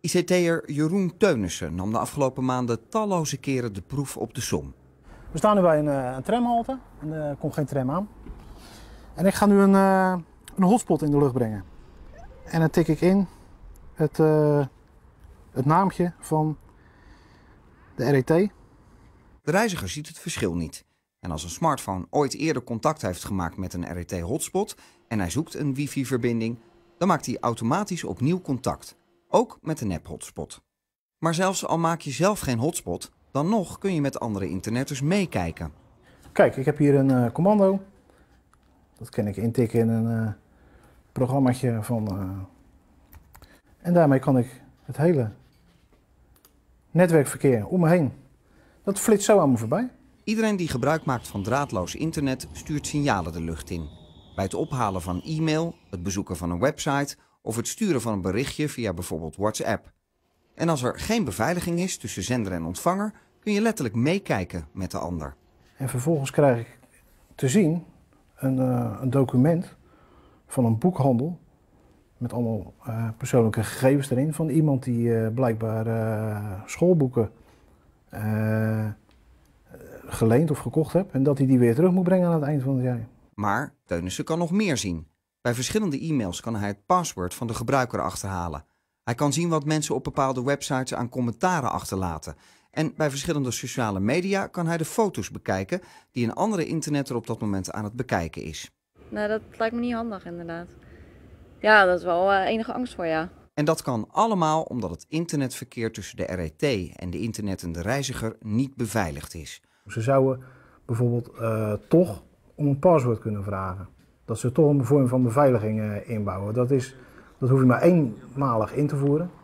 ICT'er Jeroen Teunissen nam de afgelopen maanden talloze keren de proef op de som. We staan nu bij een, eh, een tramhalte en er komt geen tram aan. En ik ga nu een, eh, een hotspot in de lucht brengen. En dan tik ik in het, uh, het naamje van de RET. De reiziger ziet het verschil niet. En als een smartphone ooit eerder contact heeft gemaakt met een RET-hotspot en hij zoekt een wifi-verbinding, dan maakt hij automatisch opnieuw contact ook met een nep-hotspot. Maar zelfs al maak je zelf geen hotspot, dan nog kun je met andere interneters meekijken. Kijk, ik heb hier een eh, commando. Dat kan ik intikken in een uh, programmaatje van... Eh, en daarmee kan ik het hele netwerkverkeer om me heen. Dat flitst zo allemaal voorbij. Iedereen die gebruik maakt van draadloos internet stuurt signalen de lucht in. Bij het ophalen van e-mail, het bezoeken van een website of het sturen van een berichtje via bijvoorbeeld WhatsApp. En als er geen beveiliging is tussen zender en ontvanger, kun je letterlijk meekijken met de ander. En vervolgens krijg ik te zien een, eh, een document van een boekhandel met allemaal eh, persoonlijke gegevens erin van iemand die eh, blijkbaar schoolboeken geleend of gekocht hebt en dat hij die weer terug moet brengen aan het eind van het jaar. Maar Teunissen kan nog meer zien. Bij verschillende e-mails kan hij het paswoord van de gebruiker achterhalen. Hij kan zien wat mensen op bepaalde websites aan commentaren achterlaten. En bij verschillende sociale media kan hij de foto's bekijken die een andere internetter op dat moment aan het bekijken is. Nou, dat lijkt me niet handig inderdaad. Ja, dat is wel eh, enige angst voor, ja. En dat kan allemaal omdat het internetverkeer tussen de RET en de internetende reiziger niet beveiligd is. Ze zouden bijvoorbeeld eh, toch om een paswoord kunnen vragen dat ze toch een vorm van beveiliging eh, inbouwen. Dat, is, dat hoef je maar eenmalig in te voeren.